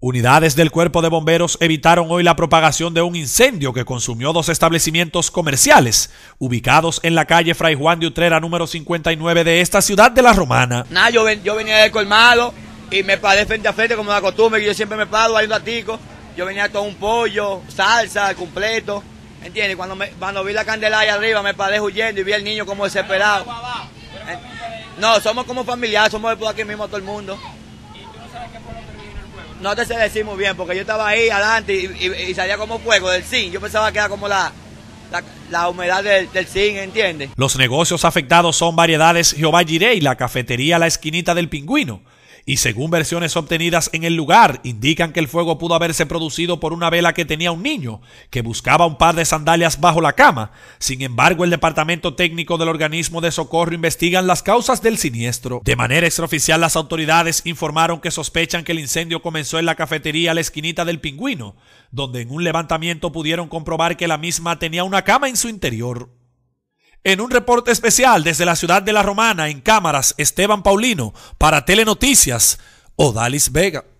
Unidades del cuerpo de bomberos evitaron hoy la propagación de un incendio que consumió dos establecimientos comerciales ubicados en la calle Fray Juan de Utrera número 59 de esta ciudad de la Romana. Nah, yo, venía de colmado y me paré frente a frente como de costumbre, que yo siempre me paro, hay un ratico. Yo venía todo un pollo, salsa, completo. ¿Entiendes? Cuando, me, cuando vi la candela arriba me paré huyendo y vi al niño como desesperado. Eh, no, somos como familiares, somos de por aquí mismo todo el mundo. No, te se decir bien, porque yo estaba ahí adelante y, salía como fuego del zinc. Yo pensaba que era como la, humedad del, del zinc, ¿entiendes? Los negocios afectados son variedades Jehová Jireh y la cafetería La Esquinita del Pingüino y según versiones obtenidas en el lugar, indican que el fuego pudo haberse producido por una vela que tenía un niño, que buscaba un par de sandalias bajo la cama. Sin embargo, el Departamento Técnico del Organismo de Socorro investigan las causas del siniestro. De manera extraoficial, las autoridades informaron que sospechan que el incendio comenzó en la cafetería a la esquinita del pingüino, donde en un levantamiento pudieron comprobar que la misma tenía una cama en su interior. En un reporte especial desde la ciudad de La Romana, en cámaras, Esteban Paulino, para Telenoticias, Odalis Vega.